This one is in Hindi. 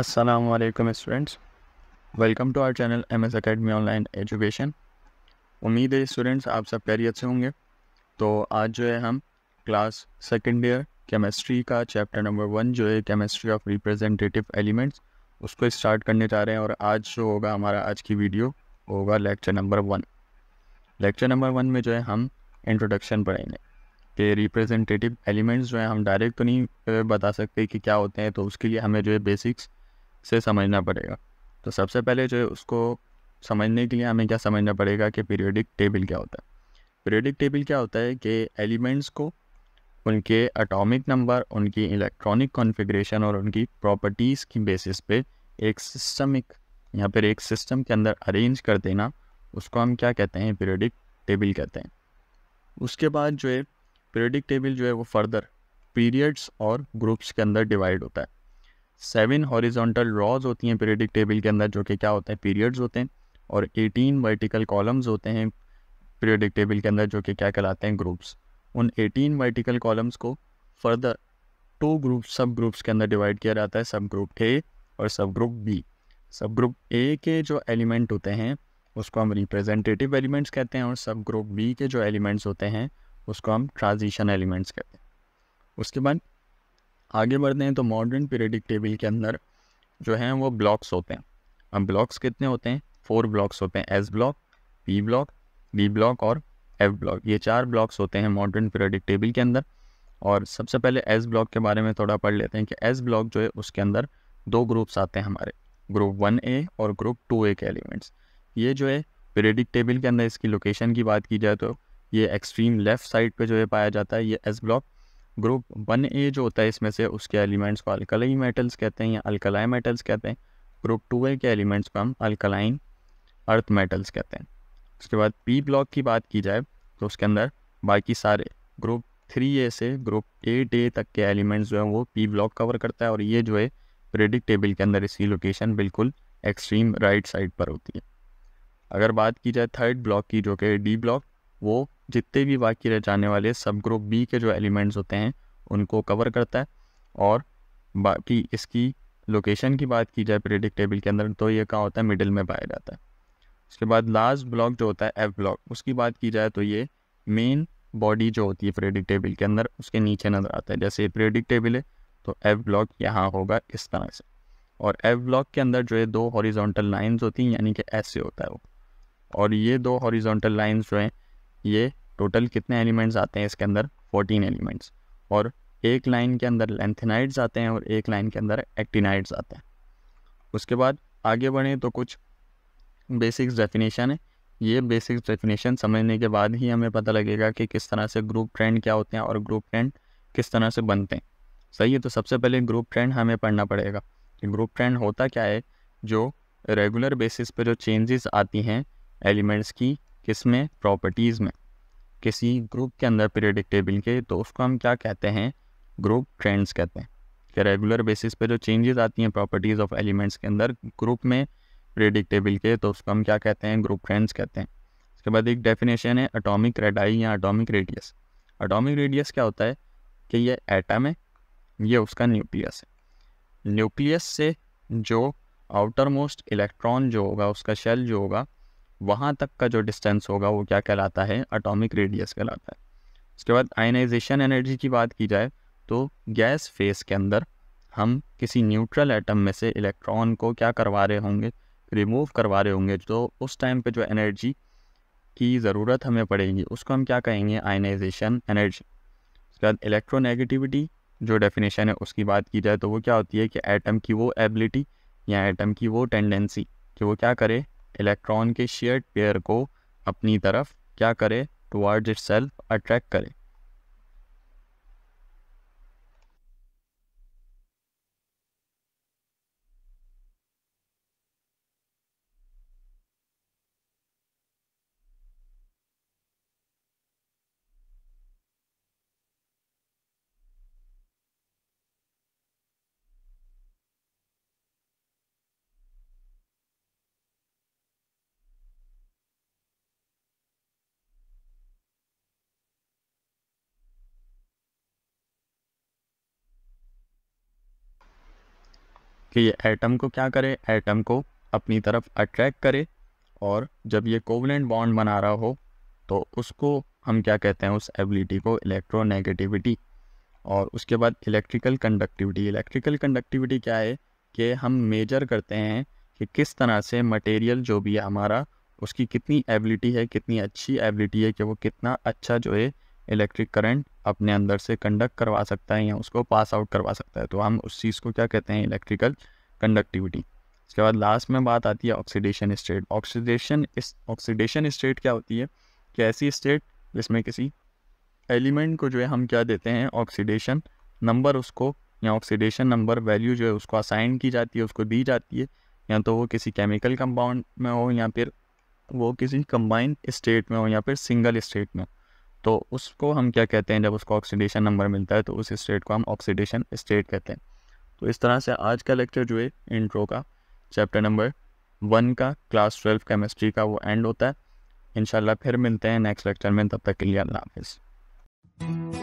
अस्सलाम students welcome to our channel M S academy online education उम्मीद है स्टूडेंट्स आप सब कैरियर से होंगे तो आज जो है हम क्लास सेकेंड ईयर केमिस्ट्री का चैप्टर नंबर वन जो है केमिस्ट्री ऑफ रिप्रेजेंटेटिव एलिमेंट्स उसको स्टार्ट करने जा रहे हैं और आज जो होगा हमारा आज की वीडियो होगा lecture number one lecture number one में जो है हम इंट्रोडक्शन पढ़ेंगे कि रिप्रेजेंटेटिव एलिमेंट्स जो है हम डायरेक्ट तो नहीं बता सकते कि क्या होते हैं तो उसके लिए हमें जो है बेसिक्स से समझना पड़ेगा तो सबसे पहले जो है उसको समझने के लिए हमें क्या समझना पड़ेगा कि पीरियडिक टेबल क्या होता है पीरियडिक टेबल क्या होता है कि एलिमेंट्स को उनके अटोमिक नंबर उनकी इलेक्ट्रॉनिक कॉन्फ़िगरेशन और उनकी प्रॉपर्टीज़ की बेसिस पे एक सिस्टमिक या फिर एक सिस्टम के अंदर अरेंज कर देना उसको हम क्या कहते हैं पीरियडिक टेबल कहते हैं उसके बाद जो है पीरियडिक टेबल जो है वो फर्दर पीरियड्स और ग्रुप्स के अंदर डिवाइड होता है सेवन हॉरिजॉन्टल रॉज होती हैं पीरियडिक टेबल के अंदर जो कि क्या होते हैं पीरियड्स होते हैं और एटीन वर्टिकल कॉलम्स होते हैं पीरियडिक टेबल के अंदर जो कि क्या कहलाते हैं ग्रुप्स उन एटीन वर्टिकल कॉलम्स को further two group sub groups के अंदर डिवाइड किया जाता है सब ग्रुप ए और sub group B sub group A के जो एलिमेंट होते हैं उसको हम रिप्रेजेंटेटिव एलिमेंट्स कहते हैं और सब ग्रुप बी के जो एलिमेंट्स होते हैं उसको हम ट्रांजिशन एलिमेंट्स कहते हैं उसके बाद आगे बढ़ते हैं तो मॉडर्न पीरियडिक टेबल के अंदर जो हैं वो ब्लॉक्स होते हैं अब ब्लॉक्स कितने होते हैं फोर ब्लॉक्स होते हैं S block P block B block और एफ ब्लॉक ये चार ब्लॉक्स होते हैं मॉडर्न पीरियडिक टेबल के अंदर और सबसे पहले एस ब्लॉक के बारे में थोड़ा पढ़ लेते हैं कि एस ब्लॉक जो है उसके अंदर दो ग्रुप्स आते हैं हमारे ग्रुप वन ए और ग्रुप टू ए के एलिमेंट्स ये जो है पीरियडिक टेबल के अंदर इसकी लोकेशन की बात की जाए तो ये एक्सट्रीम लेफ्ट साइड पे जो है पाया जाता है ये S block group one A जो होता है इसमें से उसके एलिमेंट्स को अल्कलाई मेटल्स कहते हैं या अल्कलाई मेटल्स कहते हैं ग्रुप टू ए के एलिमेंट्स को हम अल्कलाइन अर्थ मेटल्स कहते हैं उसके बाद पी ब्लॉक की बात की जाए तो उसके अंदर बाकी सारे ग्रुप थ्री ए से ग्रुप एट ए तक के एलिमेंट्स जो है वो पी ब्लॉक कवर करता है और ये जो है प्रेडिक्ट टेबल के अंदर इसकी लोकेशन बिल्कुल एक्सट्रीम राइट साइड पर होती है अगर बात की जाए थर्ड ब्लॉक की जो कि डी ब्लॉक वो जितने भी बाकी रह जाने वाले सब ग्रुप बी के जो एलिमेंट्स होते हैं उनको कवर करता है और बाकी इसकी लोकेशन की बात की जाए प्रेडिक्ट टेबल के अंदर तो ये कहाँ होता है मिडिल में पाया जाता है उसके बाद लास्ट ब्लॉक जो होता है एफ ब्लॉक उसकी बात की जाए तो ये मेन बॉडी जो होती है प्रेडिक्ट टेबल के अंदर उसके नीचे नज़र आता है जैसे प्रेडिक्ट टेबल है तो एफ ब्लॉक यहाँ होगा इस तरह से और एफ ब्लॉक के अंदर जो है दो हॉरिजॉन्टल लाइंस होती हैं यानी कि ऐसे होता है वो और ये दो हॉरिजॉन्टल लाइंस जो हैं ये टोटल कितने एलिमेंट्स आते हैं इसके अंदर फोर्टीन एलिमेंट्स और एक लाइन के अंदर लेंथेनाइड्स आते हैं और एक लाइन के अंदर एक्टिनाइड्स आते हैं उसके बाद आगे बढ़ें तो कुछ बेसिक्स डेफिनेशन है ये बेसिक डेफिनेशन समझने के बाद ही हमें पता लगेगा कि किस तरह से ग्रुप ट्रेंड क्या होते हैं और ग्रुप ट्रेंड किस तरह से बनते हैं सही है तो सबसे पहले ग्रुप ट्रेंड हमें पढ़ना पड़ेगा कि ग्रुप ट्रेंड होता क्या है जो रेगुलर बेसिस पर जो चेंजेस आती हैं एलिमेंट्स की किस में प्रॉपर्टीज़ में किसी ग्रुप के अंदर पीरियडिक टेबल के तो उसको हम क्या कहते हैं ग्रुप ट्रेंड्स कहते हैं कि रेगुलर बेसिस पे जो चेंजेस आती हैं प्रॉपर्टीज़ ऑफ एलिमेंट्स के अंदर ग्रुप में पीरियडिक टेबल के तो उसको हम क्या कहते हैं ग्रुप ट्रेंड्स कहते हैं उसके बाद एक डेफिनेशन है अटोमिक रेडाई या अटोमिक रेडियस अटोमिक रेडियस क्या होता है कि ये एटम है ये उसका न्यूक्लियस है न्यूक्लियस से जो आउटर मोस्ट इलेक्ट्रॉन जो होगा उसका शेल जो होगा वहाँ तक का जो डिस्टेंस होगा वो क्या कहलाता है अटोमिक रेडियस कहलाता है उसके बाद आयनाइजेशन एनर्जी की बात की जाए तो गैस फेस के अंदर हम किसी न्यूट्रल एटम में से इलेक्ट्रॉन को क्या करवा रहे होंगे रिमूव करवा रहे होंगे तो उस टाइम पे जो एनर्जी की ज़रूरत हमें पड़ेगी उसको हम क्या कहेंगे आयनाइजेशन एनर्जी उसके बाद इलेक्ट्रोनेगेटिविटी जो डेफिनेशन है उसकी बात की जाए तो वो क्या होती है कि एटम की वो एबिलिटी या एटम की वो टेंडेंसी कि वो क्या करे इलेक्ट्रॉन के शेयर पेयर को अपनी तरफ क्या करे टुवर्ड्स इट सेल्फ अट्रैक्ट करे कि ये एटम को क्या करे एटम को अपनी तरफ अट्रैक्ट करे और जब ये कोवलेंट बॉन्ड बना रहा हो तो उसको हम क्या कहते हैं उस एबिलिटी को इलेक्ट्रोनेगेटिविटी और उसके बाद इलेक्ट्रिकल कंडक्टिविटी इलेक्ट्रिकल कंडक्टिविटी क्या है कि हम मेजर करते हैं कि किस तरह से मटेरियल जो भी है हमारा उसकी कितनी एबिलिटी है कितनी अच्छी एबिलिटी है कि वो कितना अच्छा जो है इलेक्ट्रिक करंट अपने अंदर से कंडक्ट करवा सकता है या उसको पास आउट करवा सकता है तो हम उस चीज़ को क्या कहते हैं इलेक्ट्रिकल कंडक्टिविटी इसके बाद लास्ट में बात आती है oxidation state oxidation oxidation state क्या होती है कि ऐसी स्टेट जिसमें किसी एलिमेंट को जो है हम क्या देते हैं ऑक्सीडेशन नंबर उसको या ऑक्सीडेशन नंबर वैल्यू जो है उसको असाइन की जाती है उसको दी जाती है या तो वो किसी केमिकल कंपाउंड में हो या फिर वो किसी कंबाइंड स्टेट में हो या फिर सिंगल स्टेट में तो उसको हम क्या कहते हैं जब उसको ऑक्सीडेशन नंबर मिलता है तो उस स्टेट को हम ऑक्सीडेशन स्टेट कहते हैं तो इस तरह से आज का लेक्चर जो है इंट्रो का चैप्टर नंबर वन का क्लास ट्वेल्व केमिस्ट्री का वो एंड होता है इन फिर मिलते हैं नेक्स्ट लेक्चर में तब तक के लिए अल्लाह हाफिज़